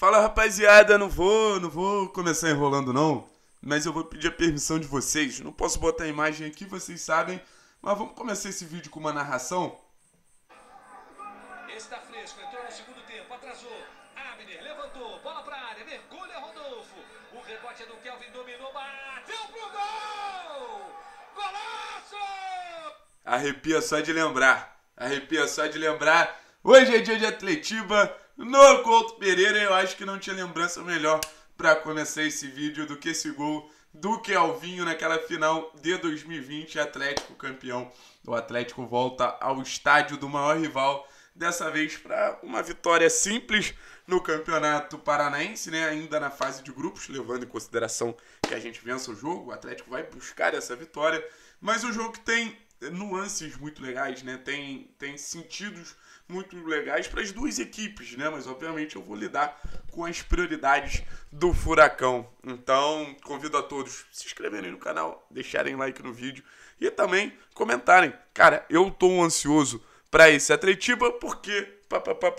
Fala rapaziada, não vou, não vou começar enrolando não, mas eu vou pedir a permissão de vocês. Não posso botar a imagem aqui, vocês sabem, mas vamos começar esse vídeo com uma narração. Esse tá fresco, entrou no segundo tempo, atrasou. Abner levantou, bola pra área, mergulha Rodolfo. O rebote é do Kelvin, dominou, bateu pro gol! Golaço! Arrepia só de lembrar, arrepia só de lembrar. Hoje é dia de Atletiba no Couto Pereira. Eu acho que não tinha lembrança melhor para começar esse vídeo do que esse gol do Kelvinho naquela final de 2020. Atlético campeão. O Atlético volta ao estádio do maior rival, dessa vez para uma vitória simples no Campeonato Paranaense, né? ainda na fase de grupos, levando em consideração que a gente vença o jogo. O Atlético vai buscar essa vitória. Mas o jogo que tem nuances muito legais, né? Tem, tem sentidos muito legais para as duas equipes, né? Mas obviamente eu vou lidar com as prioridades do furacão. Então, convido a todos se inscreverem no canal, deixarem like no vídeo e também comentarem. Cara, eu tô ansioso para esse Atletiba porque pá, pá, pá,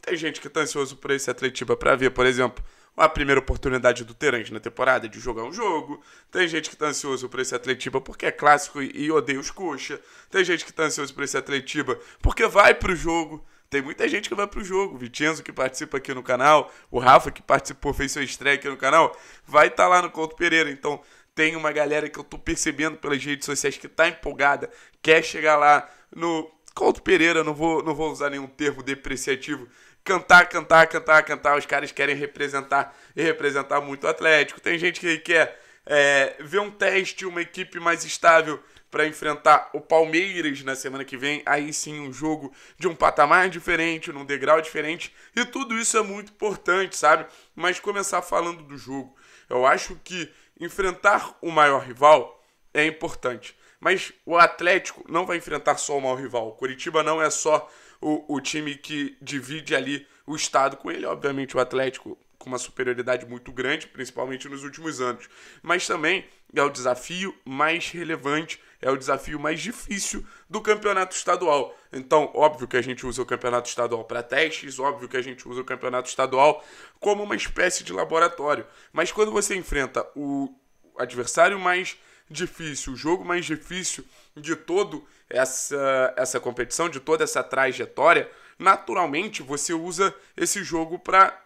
tem gente que tá ansioso para esse Atletiba para ver, por exemplo, a primeira oportunidade do Terans na temporada de jogar um jogo. Tem gente que está ansioso por esse Atletiba porque é clássico e, odeia os coxa. Tem gente que está ansioso por esse Atletiba porque vai para o jogo. Tem muita gente que vai pro jogo. O Vicenzo, que participa aqui no canal, o Rafa, que participou, fez sua estreia aqui no canal, vai estar tá lá no Couto Pereira. Então, tem uma galera que eu tô percebendo pelas redes sociais que tá empolgada, quer chegar lá no Couto Pereira. Não vou, não vou usar nenhum termo depreciativo, cantar, cantar, cantar, cantar. Os caras querem representar e representar muito o Atlético. Tem gente que quer é, ver um teste, uma equipe mais estável para enfrentar o Palmeiras na semana que vem. Aí sim, um jogo de um patamar diferente, num degrau diferente. E tudo isso é muito importante, sabe? Mas começar falando do jogo. Eu acho que enfrentar o maior rival é importante. Mas o Atlético não vai enfrentar só o mau rival. O Curitiba não é só o, o time que divide ali o estado com ele. Obviamente, o Atlético com uma superioridade muito grande, principalmente nos últimos anos. Mas também é o desafio mais relevante, é o desafio mais difícil do campeonato estadual. Então, óbvio que a gente usa o campeonato estadual para testes, óbvio que a gente usa o campeonato estadual como uma espécie de laboratório. Mas quando você enfrenta o adversário mais difícil, o jogo mais difícil de todo essa essa competição, de toda essa trajetória, naturalmente você usa esse jogo para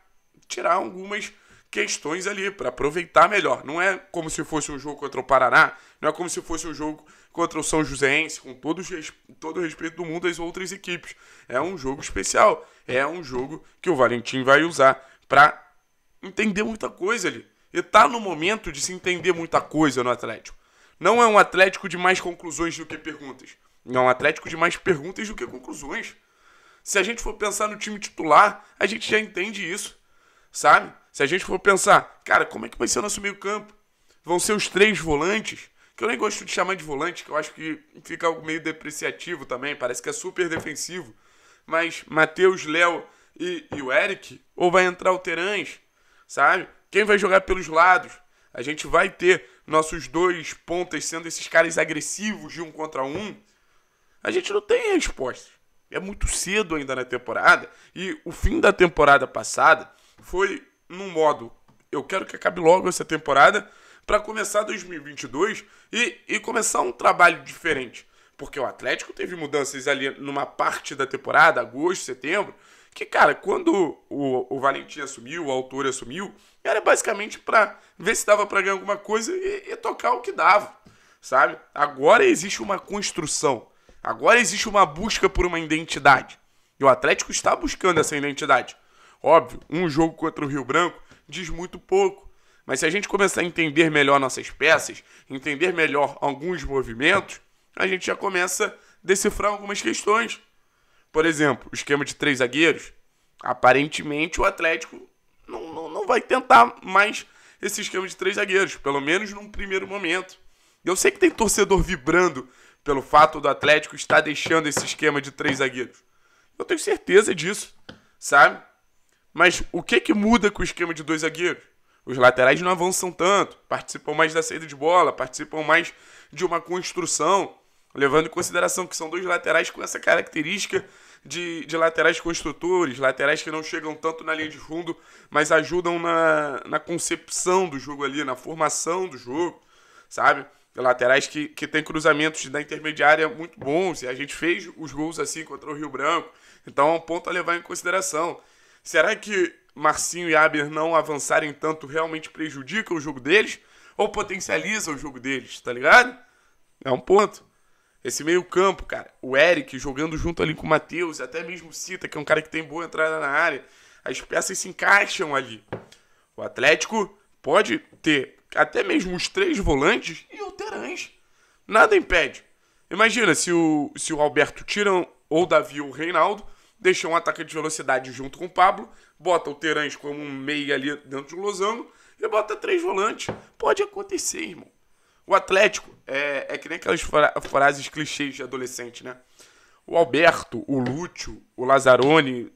tirar algumas questões ali para aproveitar melhor. Não é como se fosse um jogo contra o Paraná, não é como se fosse um jogo contra o São Joséense, com todo, todo o respeito do mundo às outras equipes. É um jogo especial, é um jogo que o Valentim vai usar para entender muita coisa ali. E tá no momento de se entender muita coisa no Atlético. Não é um Atlético de mais conclusões do que perguntas. Não é um Atlético de mais perguntas do que conclusões. Se a gente for pensar no time titular, a gente já entende isso, sabe? Se a gente for pensar, cara, como é que vai ser o nosso meio-campo? Vão ser os três volantes, que eu nem gosto de chamar de volante, que eu acho que fica algo meio depreciativo também, parece que é super defensivo. Mas Matheus, Léo e, e o Eric, ou vai entrar o Terãs, sabe? Quem vai jogar pelos lados? A gente vai ter nossos dois pontas sendo esses caras agressivos de um contra um. A gente não tem resposta. É muito cedo ainda na temporada. E o fim da temporada passada foi num modo: eu quero que acabe logo essa temporada para começar 2022 e, e começar um trabalho diferente. Porque o Atlético teve mudanças ali numa parte da temporada, agosto, setembro, que, cara, quando o, o Valentim assumiu, o autor assumiu, era basicamente para ver se dava para ganhar alguma coisa e, e, tocar o que dava, sabe? Agora existe uma construção, agora existe uma busca por uma identidade. E o Atlético está buscando essa identidade. Óbvio, um jogo contra o Rio Branco diz muito pouco. Mas se a gente começar a entender melhor nossas peças, entender melhor alguns movimentos, a gente já começa a decifrar algumas questões. Por exemplo, o esquema de três zagueiros, aparentemente o Atlético não, não, não vai tentar mais esse esquema de três zagueiros, pelo menos num primeiro momento. Eu sei que tem torcedor vibrando pelo fato do Atlético estar deixando esse esquema de três zagueiros. Eu tenho certeza disso, sabe? Mas o que que muda com o esquema de dois zagueiros? Os laterais não avançam tanto, participam mais da saída de bola, participam mais de uma construção, levando em consideração que são dois laterais com essa característica de, de laterais construtores, laterais que não chegam tanto na linha de fundo, mas ajudam na, na concepção do jogo ali, na formação do jogo, sabe? Laterais que, que tem cruzamentos da intermediária muito bons, e a gente fez os gols assim contra o Rio Branco, então é um ponto a levar em consideração. Será que Marcinho e Aber não avançarem tanto realmente prejudica o jogo deles? Ou potencializa o jogo deles, tá ligado? É um ponto. Esse meio-campo, cara, o Eric jogando junto ali com o Matheus, até mesmo o Cita, que é um cara que tem boa entrada na área, as peças se encaixam ali. O Atlético pode ter até mesmo os três volantes e Terãs. Nada impede. Imagina se o, se o Alberto tira ou o Davi ou o Reinaldo, deixa um ataque de velocidade junto com o Pablo, bota o Terãs como um meia ali dentro do losango e bota três volantes. Pode acontecer, irmão. O Atlético é, é que nem aquelas fra frases clichês de adolescente, né? O Alberto, o Lúcio, o Lazzaroni,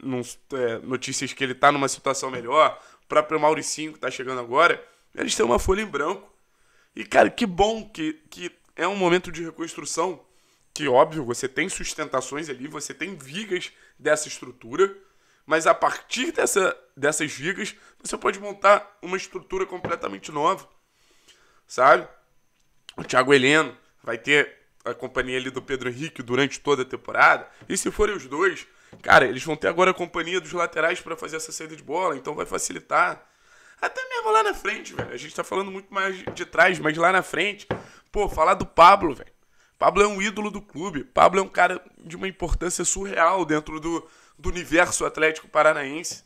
é, notícias que ele tá numa situação melhor, o próprio Mauricinho, que tá chegando agora, eles têm uma folha em branco. E, cara, que bom que, que é um momento de reconstrução que, óbvio, você tem sustentações ali, você tem vigas dessa estrutura, mas a partir dessa, dessas vigas, você pode montar uma estrutura completamente nova, sabe? O Thiago Heleno vai ter a companhia ali do Pedro Henrique durante toda a temporada. E se forem os dois, cara, eles vão ter agora a companhia dos laterais para fazer essa saída de bola, então vai facilitar. Até mesmo lá na frente, velho. A gente tá falando muito mais de trás, mas lá na frente, pô, falar do Pablo, velho. Pablo é um ídolo do clube. Pablo é um cara de uma importância surreal dentro do, do universo atlético paranaense.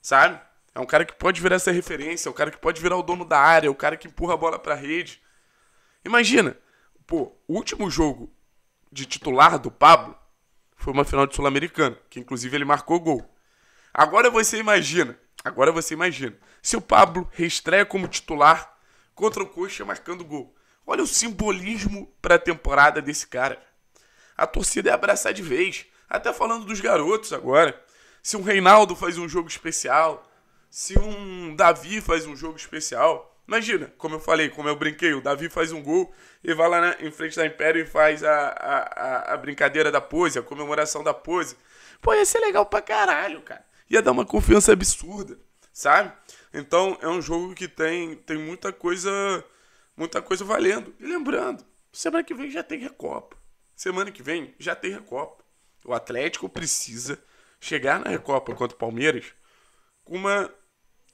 Sabe? É um cara que pode virar essa referência, é um cara que pode virar o dono da área, é o um cara que empurra a bola pra rede. Imagina, pô, o último jogo de titular do Pablo foi uma final de Sul-Americana, que inclusive ele marcou gol. Agora você imagina, agora você imagina, se o Pablo reestreia como titular contra o Coxa marcando gol. Olha o simbolismo para a temporada desse cara. A torcida é abraçar de vez, até falando dos garotos agora. Se um Reinaldo faz um jogo especial, se um Davi faz um jogo especial, Imagina, como eu falei, como eu brinquei, o Davi faz um gol e vai lá na, em frente da Império e faz a, a, a, brincadeira da pose, a comemoração da pose. Pô, ia ser legal pra caralho, cara. Ia dar uma confiança absurda, sabe? Então é um jogo que tem, tem muita coisa muita coisa valendo. E lembrando, semana que vem já tem Recopa. Semana que vem já tem Recopa. O Atlético precisa chegar na Recopa contra o Palmeiras com uma.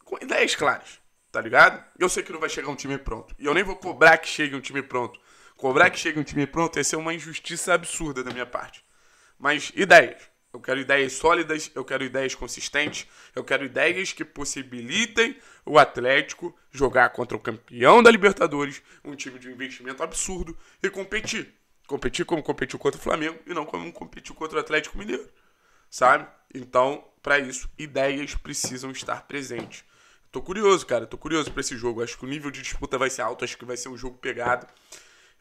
com ideias claras tá ligado? Eu sei que não vai chegar um time pronto. E eu nem vou cobrar que chegue um time pronto. Cobrar que chegue um time pronto ia ser uma injustiça absurda da minha parte. Mas ideias. Eu quero ideias sólidas, eu quero ideias consistentes, eu quero ideias que possibilitem o Atlético jogar contra o campeão da Libertadores, um time de investimento absurdo, e competir. Competir como competiu contra o Flamengo e não como competiu contra o Atlético Mineiro. Sabe? Então, para isso, ideias precisam estar presentes. Tô curioso, cara. Tô curioso para esse jogo. Acho que o nível de disputa vai ser alto. Acho que vai ser um jogo pegado.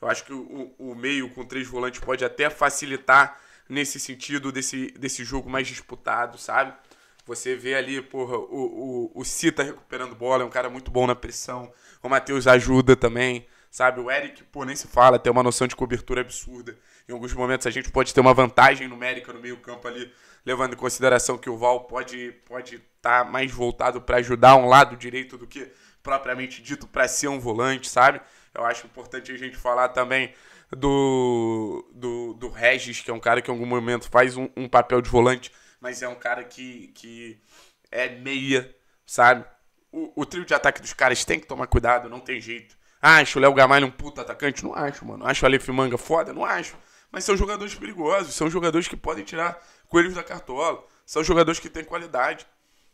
Eu acho que o, o meio com três volantes pode até facilitar nesse sentido desse, desse jogo mais disputado, sabe? Você vê ali, porra, o, o, o Cita recuperando bola, é um cara muito bom na pressão. O Matheus ajuda também, sabe? O Eric, pô, nem se fala, tem uma noção de cobertura absurda. Em alguns momentos a gente pode ter uma vantagem numérica no meio-campo ali levando em consideração que o Val pode pode estar tá mais voltado para ajudar um lado direito do que propriamente dito para ser um volante, sabe? Eu acho importante a gente falar também do, do, do Regis, que é um cara que em algum momento faz um, um papel de volante, mas é um cara que, que é meia, sabe? O, o, trio de ataque dos caras tem que tomar cuidado, não tem jeito. Ah, acho o Léo Gamalho um puta atacante? Não acho, mano. Acho o Aleph Manga foda? Não acho. Mas são jogadores perigosos, são jogadores que podem tirar coelhos da cartola, são jogadores que têm qualidade,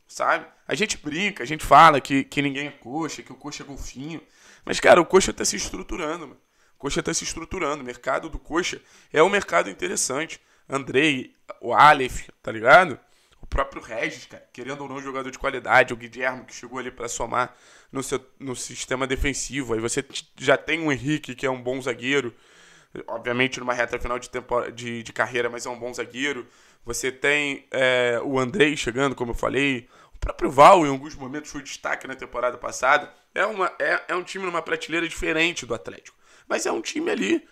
sabe? A gente brinca, a gente fala que, que ninguém é coxa, que o coxa é golfinho. Mas, cara, o coxa tá se estruturando, mano. O coxa tá se estruturando. O mercado do coxa é um mercado interessante. Andrei, o Aleph, tá ligado? O próprio Regis, cara, querendo ou não, jogador de qualidade, o Guilherme, que chegou ali para somar no, seu, no sistema defensivo. Aí você já tem o Henrique, que é um bom zagueiro, obviamente numa reta final de, tempo, de, de carreira, mas é um bom zagueiro. Você tem é, o Andrei chegando, como eu falei. O próprio Val, em alguns momentos, foi destaque na temporada passada. É, uma, é, é um time numa prateleira diferente do Atlético. Mas é um time ali,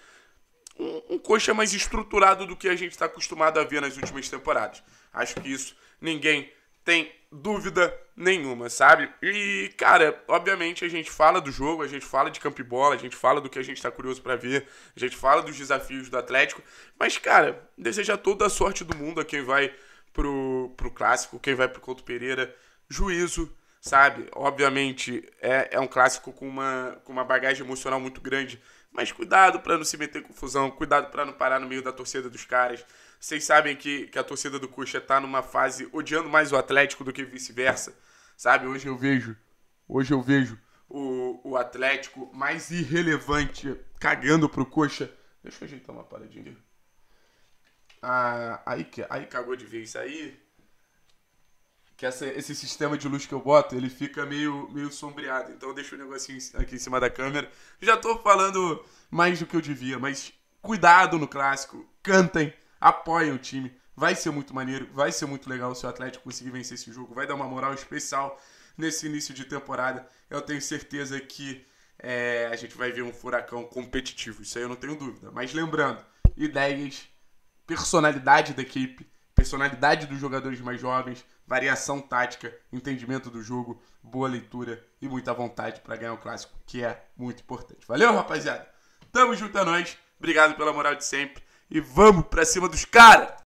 um, um coxa mais estruturado do que a gente está acostumado a ver nas últimas temporadas. Acho que isso ninguém tem dúvida nenhuma, sabe? E, cara, obviamente a gente fala do jogo, a gente fala de campo e bola, a gente fala do que a gente tá curioso para ver, a gente fala dos desafios do Atlético, mas, cara, deseja toda a sorte do mundo a quem vai pro, pro clássico, quem vai pro Couto Pereira, juízo, sabe? Obviamente é, é um clássico com uma, com uma bagagem emocional muito grande mas cuidado para não se meter em confusão, cuidado para não parar no meio da torcida dos caras. Vocês sabem que, que a torcida do Cuxa tá numa fase odiando mais o Atlético do que vice-versa. Sabe? Hoje eu vejo. Hoje eu vejo o, o Atlético mais irrelevante cagando pro Coxa. Deixa eu ajeitar uma paradinha. Ah, aí, aí cagou de vez. Aí que essa, esse sistema de luz que eu boto, ele fica meio, meio sombreado. Então eu deixo o negocinho aqui em cima da câmera. Já tô falando mais do que eu devia, mas cuidado no clássico. Cantem, apoiem o time. Vai ser muito maneiro, vai ser muito legal se o Atlético conseguir vencer esse jogo. Vai dar uma moral especial nesse início de temporada. Eu tenho certeza que é, a gente vai ver um furacão competitivo. Isso aí eu não tenho dúvida. Mas lembrando, ideias, personalidade da equipe personalidade dos jogadores mais jovens, variação tática, entendimento do jogo, boa leitura e muita vontade para ganhar o um clássico, que é muito importante. Valeu, rapaziada? Tamo junto a é nós. Obrigado pela moral de sempre e vamos para cima dos caras!